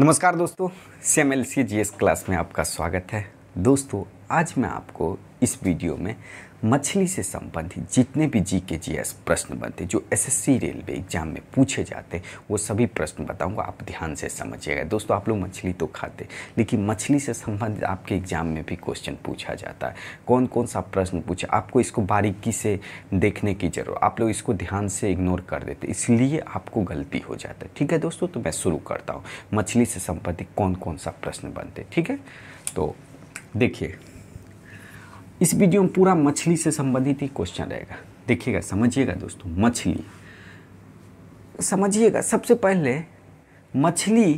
नमस्कार दोस्तों C M L C G S class में आपका स्वागत है दोस्तों आज मैं आपको इस वीडियो में मछली से संबंधित जितने भी जी के जी एस प्रश्न बनते जो एसएससी रेलवे एग्जाम में पूछे जाते वो सभी प्रश्न बताऊंगा आप ध्यान से समझिएगा दोस्तों आप लोग मछली तो खाते लेकिन मछली से संबंधित आपके एग्जाम में भी क्वेश्चन पूछा जाता है कौन कौन सा प्रश्न पूछा आपको इसको बारीकी से देखने की जरूरत आप लोग इसको ध्यान से इग्नोर कर देते इसलिए आपको गलती हो जाता है ठीक है दोस्तों तो मैं शुरू करता हूँ मछली से संबंधित कौन कौन सा प्रश्न बनते ठीक है तो देखिए इस वीडियो में पूरा मछली से संबंधित ही क्वेश्चन रहेगा देखिएगा समझिएगा दोस्तों मछली समझिएगा सबसे पहले मछली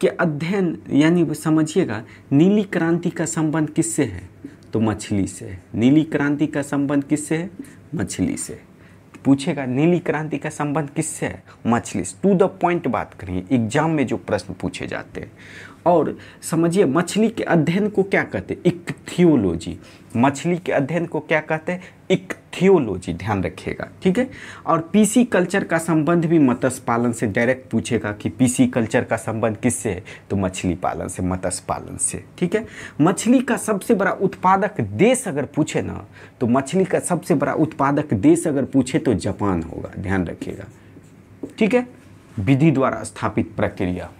के अध्ययन यानी समझिएगा नीली क्रांति का संबंध किससे है तो मछली से नीली क्रांति का संबंध किससे है मछली से पूछेगा नीली क्रांति का संबंध किससे है मछली टू द पॉइंट बात करें एग्जाम में जो प्रश्न पूछे जाते हैं और समझिए मछली के अध्ययन को क्या कहते हैं इक्थियोलॉजी मछली के अध्ययन को क्या कहते हैं इक थियोलॉजी ध्यान रखिएगा ठीक है और पीसी कल्चर का संबंध भी मत्स्य पालन से डायरेक्ट पूछेगा कि पीसी कल्चर का संबंध किससे है तो मछली पालन से मत्स्य पालन से ठीक है मछली का सबसे बड़ा उत्पादक देश अगर पूछे ना तो मछली का सबसे बड़ा उत्पादक देश अगर पूछे तो जापान होगा ध्यान रखिएगा ठीक है विधि द्वारा स्थापित प्रक्रिया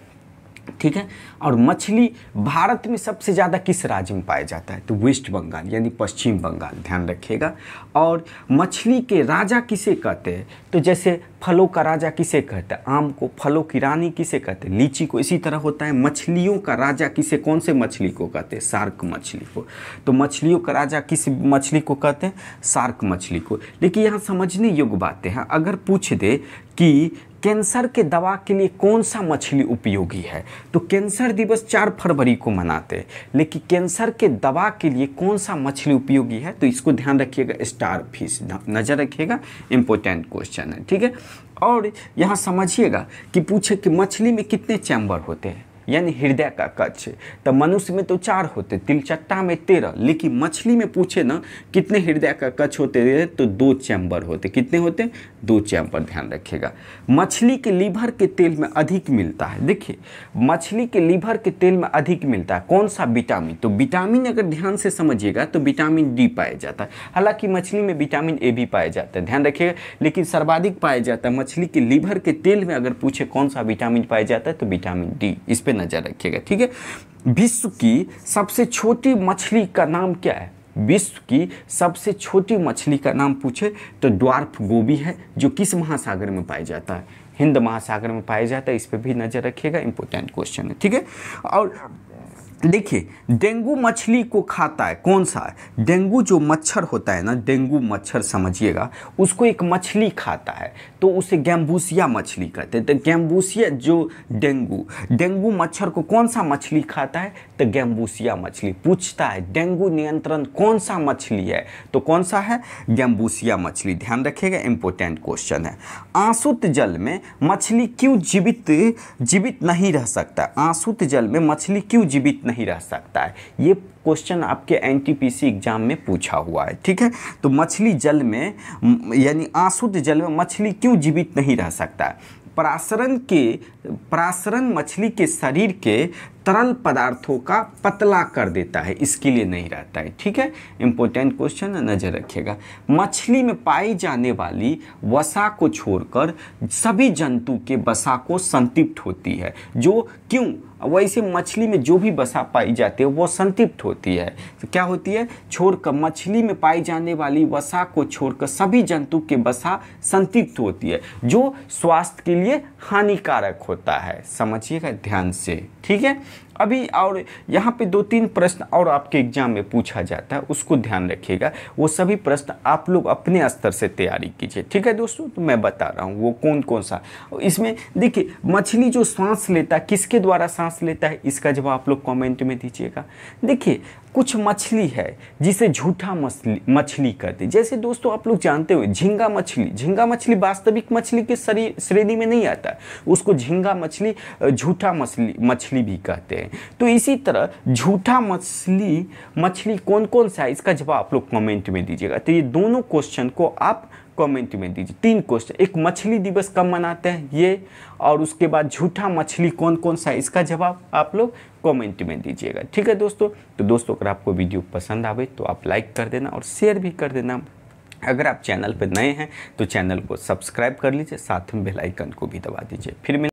ठीक है और मछली भारत में सबसे ज़्यादा किस राज्य में पाया जाता है तो वेस्ट बंगाल यानी पश्चिम बंगाल ध्यान रखिएगा और मछली के राजा किसे कहते हैं तो जैसे फलों का राजा किसे कहते हैं आम को फलों की रानी किसे कहते हैं लीची को इसी तरह होता है मछलियों का राजा किसे कौन से मछली को कहते हैं सार्क मछली को तो मछलियों का राजा किस मछली को कहते हैं सार्क मछली को लेकिन यहाँ समझने योग्य बातें हैं अगर पूछ दे कि कैंसर के दवा के लिए कौन सा मछली उपयोगी है तो कैंसर दिवस चार फरवरी को मनाते हैं लेकिन कैंसर के दवा के लिए कौन सा मछली उपयोगी है तो इसको ध्यान रखिएगा स्टार फिश नज़र रखिएगा इम्पोर्टेंट क्वेश्चन है ठीक है और यहाँ समझिएगा कि पूछे कि मछली में कितने चैम्बर होते हैं यानी हृदय का कक्ष तो मनुष्य में तो चार होते तिलचट्टा में तेरह लेकिन मछली में पूछे ना कितने हृदय का कक्ष होते हैं तो दो चैम्बर होते कितने होते दो चैम्बर ध्यान रखिएगा मछली के लीवर के तेल में अधिक मिलता है देखिए मछली के लीवर के तेल में अधिक मिलता है कौन सा विटामिन तो विटामिन अगर ध्यान से समझिएगा तो विटामिन डी पाया जाता है हालांकि मछली में विटामिन ए भी पाया जाता है ध्यान रखिएगा लेकिन सर्वाधिक पाया जाता है मछली के लीवर के तेल में अगर पूछे कौन सा विटामिन पाया जाता है तो विटामिन डी इस पर पे नज़र रखिएगा ठीक है विश्व की सबसे छोटी मछली का नाम क्या है विश्व की सबसे छोटी मछली का नाम पूछे तो ड्वार्फ गोभी है जो किस महासागर में पाया जाता है हिंद महासागर में पाया जाता है इस पर भी नज़र रखिएगा इंपॉर्टेंट क्वेश्चन है ठीक है और देखिए डेंगू मछली को खाता है कौन सा है डेंगू जो मच्छर होता है ना डेंगू मच्छर समझिएगा उसको एक मछली खाता है तो उसे गैम्बूसिया मछली कहते हैं तो गैम्बूसिया जो डेंगू डेंगू मच्छर को कौन सा मछली खाता है तो गैम्बूसिया मछली पूछता है डेंगू नियंत्रण कौन सा मछली है तो कौन सा है गैम्बूसिया मछली ध्यान रखिएगा इंपॉर्टेंट क्वेश्चन है आंसुत जल में मछली क्यों जीवित जीवित नहीं रह सकता आंसुत जल में मछली क्यों जीवित नहीं नहीं रह सकता है ये क्वेश्चन आपके एनटीपीसी एग्जाम में पूछा हुआ है ठीक है तो मछली जल में यानी आशुद्ध जल में मछली क्यों जीवित नहीं रह सकता है प्रासरण के प्रासरण मछली के शरीर के तरल पदार्थों का पतला कर देता है इसके लिए नहीं रहता है ठीक है इम्पोर्टेंट क्वेश्चन नज़र रखिएगा मछली में पाई जाने वाली वसा को छोड़कर सभी जंतु के वसा को संतिप्त होती है जो क्यों वैसे मछली में जो भी बसा पाई जाती है वो संतृप्त होती है तो क्या होती है छोड़कर मछली में पाई जाने वाली वसा को छोड़कर सभी जंतु के बसा संतृप्त होती है जो स्वास्थ्य के लिए हानिकारक होता है समझिएगा ध्यान से ठीक है अभी और यहाँ पे दो तीन प्रश्न और आपके एग्जाम में पूछा जाता है उसको ध्यान रखिएगा वो सभी प्रश्न आप लोग अपने स्तर से तैयारी कीजिए ठीक है दोस्तों तो मैं बता रहा हूँ वो कौन कौन सा इसमें देखिए मछली जो सांस लेता है किसके द्वारा सांस लेता है इसका जवाब आप लोग कॉमेंट में दीजिएगा देखिए कुछ मछली है जिसे झूठा मछली मछली कहते हैं जैसे दोस्तों आप लोग जानते हुए झींगा मछली झींगा मछली वास्तविक मछली के श्रेणी में नहीं आता उसको झींगा मछली झूठा मछली मछली भी कहते हैं तो इसी तरह झूठा मछली मछली कौन कौन सा है इसका जवाब आप लोग कमेंट में दीजिएगा तो ये दोनों क्वेश्चन को आप कमेंट में दीजिए तीन क्वेश्चन एक मछली दिवस कब मनाते हैं ये और उसके बाद झूठा मछली कौन कौन सा इसका जवाब आप लोग कमेंट में दीजिएगा ठीक है दोस्तों तो दोस्तों अगर आपको वीडियो पसंद आवे तो आप लाइक कर देना और शेयर भी कर देना अगर आप चैनल पर नए हैं तो चैनल को सब्सक्राइब कर लीजिए साथ में बेलाइकन को भी दबा दीजिए फिर